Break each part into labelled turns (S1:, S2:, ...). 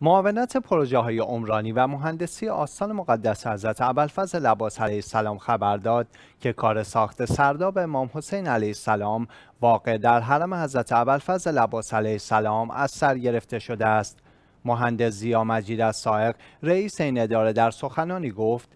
S1: معاونت پروژه های عمرانی و مهندسی آستان مقدس حضرت ابوالفضل لباس علیه السلام خبر داد که کار ساخت سرداب امام حسین علیه السلام واقع در حرم حضرت ابوالفضل لباس علیه السلام از سر گرفته شده است مهندس زیا مجید از سائق رئیس این اداره در سخنانی گفت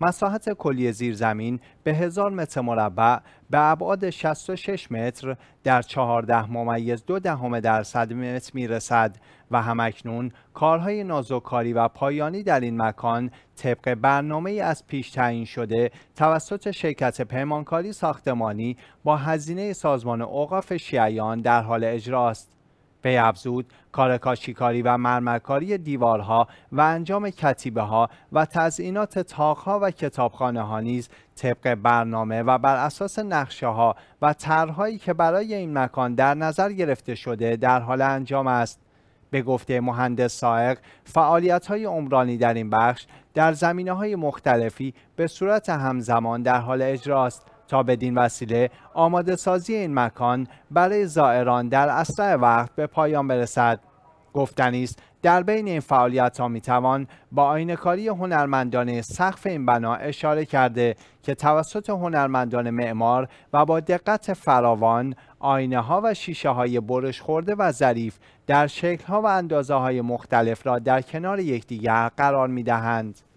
S1: مساحت کلی زیرزمین به هزار متر مربع به ابعاد 66 متر در 14 ممیز دو دهم درصد متر میرسد و همکنون کارهای نازوکاری و پایانی در این مکان طبق برنامه از پیش تعیین شده توسط شرکت پیمانکاری ساختمانی با هزینه سازمان اوقاف شیعیان در حال اجراست. بیابزود کار کاری و مرمرکاری دیوارها و انجام کتیبه ها و تزئینات ها و کتابخانه ها نیز طبق برنامه و بر اساس نقشه ها و طرحهایی که برای این مکان در نظر گرفته شده در حال انجام است به گفته مهندس سائق فعالیت های عمرانی در این بخش در زمینه های مختلفی به صورت همزمان در حال اجراست تا بدین وسیله آماده سازی این مکان برای زائران در اسرع وقت به پایان برسد گفتنی است در بین این فعالیت ها می توان با آینکاری هنرمندان سقف این بنا اشاره کرده که توسط هنرمندان معمار و با دقت فراوان آینه ها و شیشه های برش خورده و ظریف در شکل ها و اندازه های مختلف را در کنار یکدیگر قرار می دهند.